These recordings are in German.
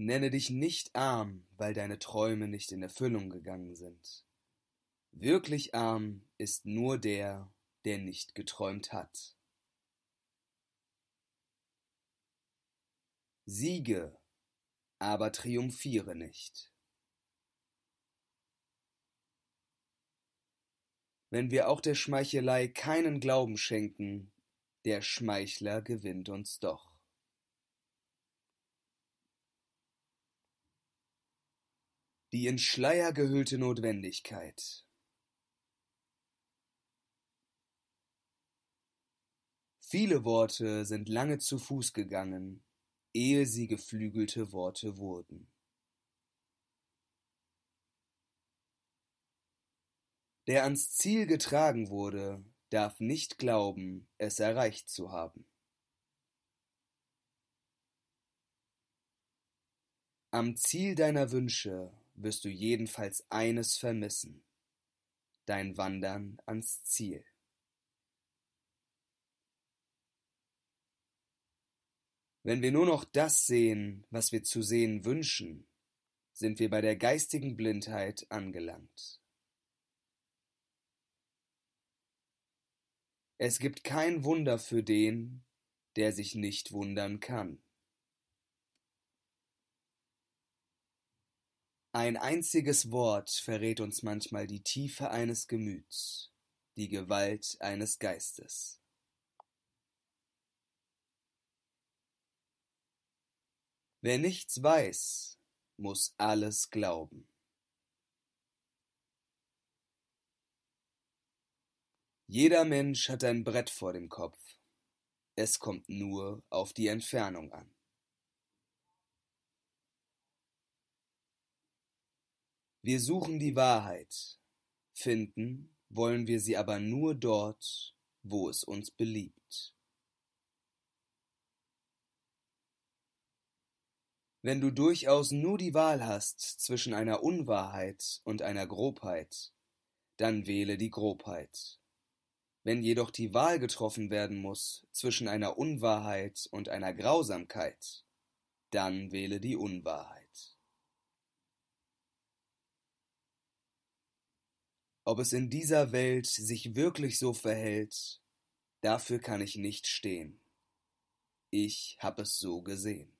Nenne dich nicht arm, weil deine Träume nicht in Erfüllung gegangen sind. Wirklich arm ist nur der, der nicht geträumt hat. Siege, aber triumphiere nicht. Wenn wir auch der Schmeichelei keinen Glauben schenken, der Schmeichler gewinnt uns doch. Die in Schleier gehüllte Notwendigkeit. Viele Worte sind lange zu Fuß gegangen, ehe sie geflügelte Worte wurden. Der ans Ziel getragen wurde, darf nicht glauben, es erreicht zu haben. Am Ziel deiner Wünsche wirst du jedenfalls eines vermissen, dein Wandern ans Ziel. Wenn wir nur noch das sehen, was wir zu sehen wünschen, sind wir bei der geistigen Blindheit angelangt. Es gibt kein Wunder für den, der sich nicht wundern kann. Ein einziges Wort verrät uns manchmal die Tiefe eines Gemüts, die Gewalt eines Geistes. Wer nichts weiß, muss alles glauben. Jeder Mensch hat ein Brett vor dem Kopf. Es kommt nur auf die Entfernung an. Wir suchen die Wahrheit, finden wollen wir sie aber nur dort, wo es uns beliebt. Wenn du durchaus nur die Wahl hast zwischen einer Unwahrheit und einer Grobheit, dann wähle die Grobheit. Wenn jedoch die Wahl getroffen werden muss zwischen einer Unwahrheit und einer Grausamkeit, dann wähle die Unwahrheit. Ob es in dieser Welt sich wirklich so verhält, dafür kann ich nicht stehen. Ich hab es so gesehen.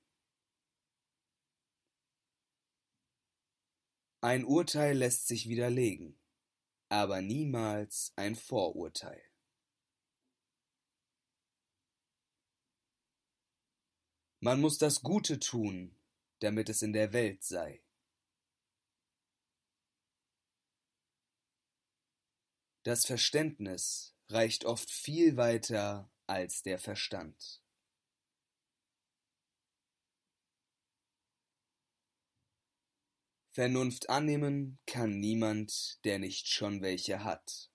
Ein Urteil lässt sich widerlegen, aber niemals ein Vorurteil. Man muss das Gute tun, damit es in der Welt sei. Das Verständnis reicht oft viel weiter als der Verstand. Vernunft annehmen kann niemand, der nicht schon welche hat.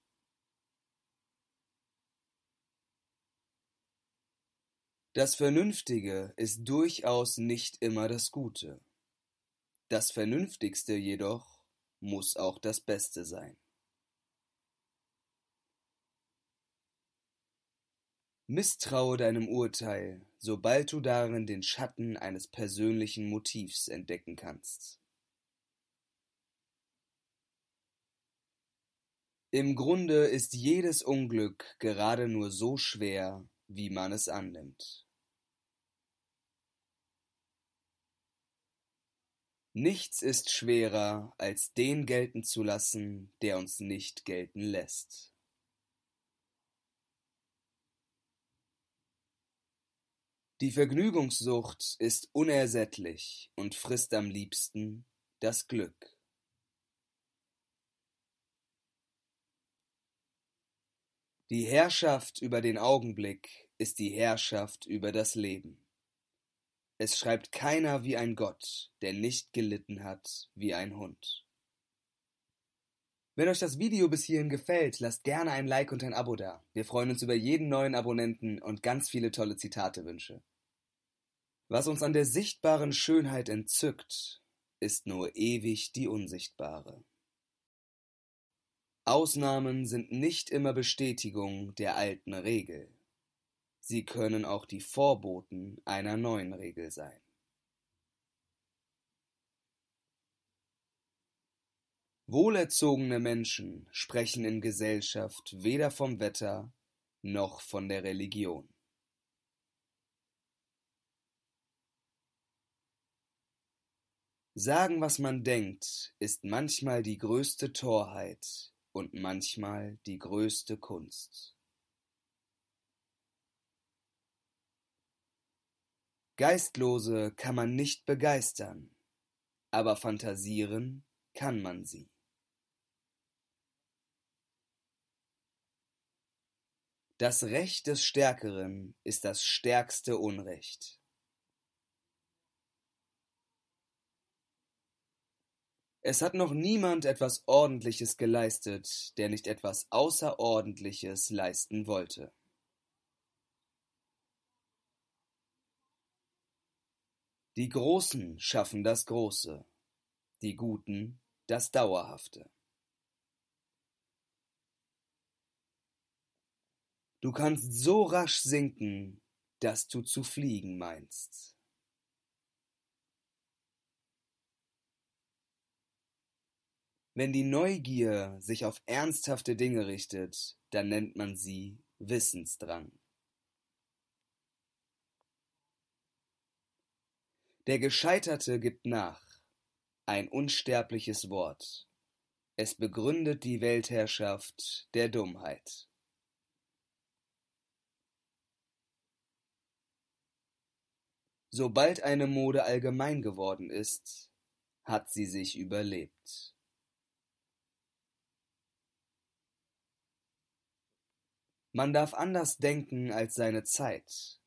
Das Vernünftige ist durchaus nicht immer das Gute. Das Vernünftigste jedoch muss auch das Beste sein. Misstraue deinem Urteil, sobald du darin den Schatten eines persönlichen Motivs entdecken kannst. Im Grunde ist jedes Unglück gerade nur so schwer, wie man es annimmt. Nichts ist schwerer, als den gelten zu lassen, der uns nicht gelten lässt. Die Vergnügungssucht ist unersättlich und frisst am liebsten das Glück. Die Herrschaft über den Augenblick ist die Herrschaft über das Leben. Es schreibt keiner wie ein Gott, der nicht gelitten hat wie ein Hund. Wenn euch das Video bis hierhin gefällt, lasst gerne ein Like und ein Abo da. Wir freuen uns über jeden neuen Abonnenten und ganz viele tolle Zitate wünsche. Was uns an der sichtbaren Schönheit entzückt, ist nur ewig die unsichtbare. Ausnahmen sind nicht immer Bestätigung der alten Regel. Sie können auch die Vorboten einer neuen Regel sein. Wohlerzogene Menschen sprechen in Gesellschaft weder vom Wetter noch von der Religion. Sagen, was man denkt, ist manchmal die größte Torheit und manchmal die größte Kunst. Geistlose kann man nicht begeistern, aber fantasieren kann man sie. Das Recht des Stärkeren ist das stärkste Unrecht. Es hat noch niemand etwas Ordentliches geleistet, der nicht etwas Außerordentliches leisten wollte. Die Großen schaffen das Große, die Guten das Dauerhafte. Du kannst so rasch sinken, dass du zu fliegen meinst. Wenn die Neugier sich auf ernsthafte Dinge richtet, dann nennt man sie Wissensdrang. Der Gescheiterte gibt nach. Ein unsterbliches Wort. Es begründet die Weltherrschaft der Dummheit. Sobald eine Mode allgemein geworden ist, hat sie sich überlebt. Man darf anders denken als seine Zeit,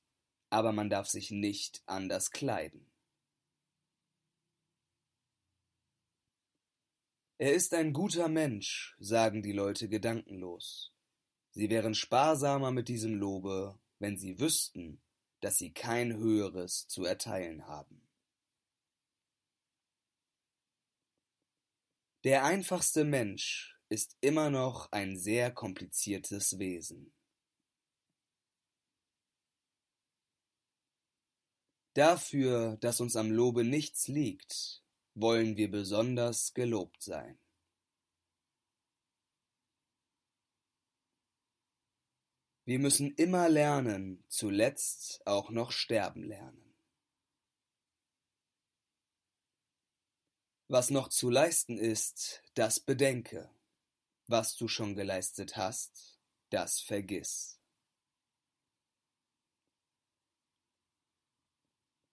aber man darf sich nicht anders kleiden. Er ist ein guter Mensch, sagen die Leute gedankenlos. Sie wären sparsamer mit diesem Lobe, wenn sie wüssten, dass sie kein Höheres zu erteilen haben. Der einfachste Mensch ist immer noch ein sehr kompliziertes Wesen. Dafür, dass uns am Lobe nichts liegt, wollen wir besonders gelobt sein. Wir müssen immer lernen, zuletzt auch noch sterben lernen. Was noch zu leisten ist, das bedenke. Was du schon geleistet hast, das vergiss.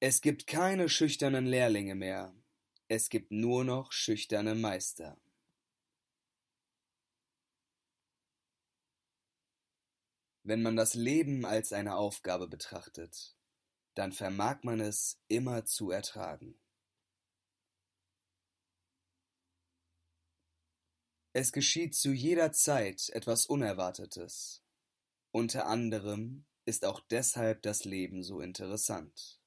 Es gibt keine schüchternen Lehrlinge mehr, es gibt nur noch schüchterne Meister. Wenn man das Leben als eine Aufgabe betrachtet, dann vermag man es immer zu ertragen. Es geschieht zu jeder Zeit etwas Unerwartetes. Unter anderem ist auch deshalb das Leben so interessant.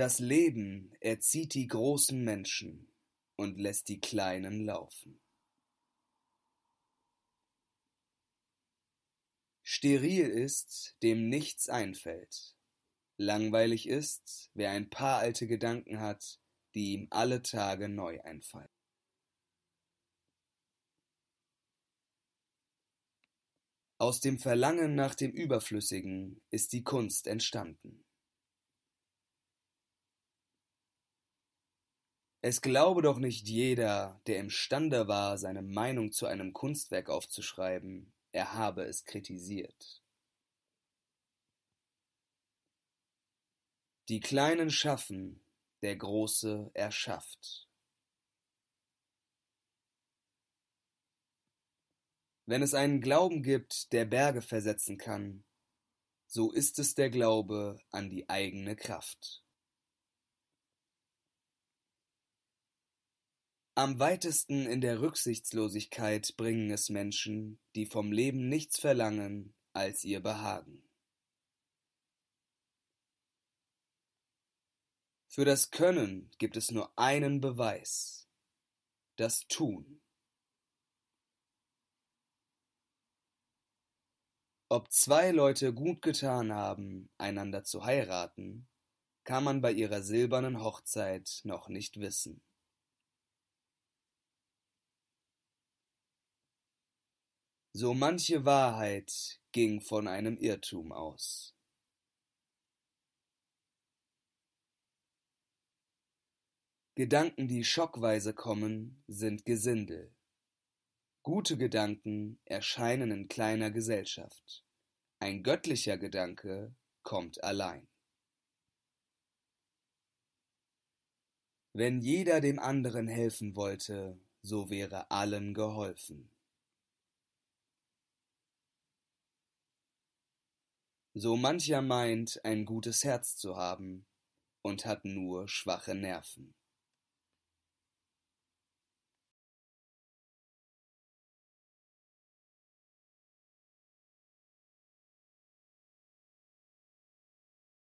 Das Leben erzieht die großen Menschen und lässt die kleinen laufen. Steril ist, dem nichts einfällt. Langweilig ist, wer ein paar alte Gedanken hat, die ihm alle Tage neu einfallen. Aus dem Verlangen nach dem Überflüssigen ist die Kunst entstanden. Es glaube doch nicht jeder, der imstande war, seine Meinung zu einem Kunstwerk aufzuschreiben, er habe es kritisiert. Die Kleinen schaffen, der Große erschafft. Wenn es einen Glauben gibt, der Berge versetzen kann, so ist es der Glaube an die eigene Kraft. Am weitesten in der Rücksichtslosigkeit bringen es Menschen, die vom Leben nichts verlangen als ihr Behagen. Für das Können gibt es nur einen Beweis, das Tun. Ob zwei Leute gut getan haben, einander zu heiraten, kann man bei ihrer silbernen Hochzeit noch nicht wissen. So manche Wahrheit ging von einem Irrtum aus. Gedanken, die schockweise kommen, sind Gesindel. Gute Gedanken erscheinen in kleiner Gesellschaft. Ein göttlicher Gedanke kommt allein. Wenn jeder dem anderen helfen wollte, so wäre allen geholfen. So mancher meint, ein gutes Herz zu haben und hat nur schwache Nerven.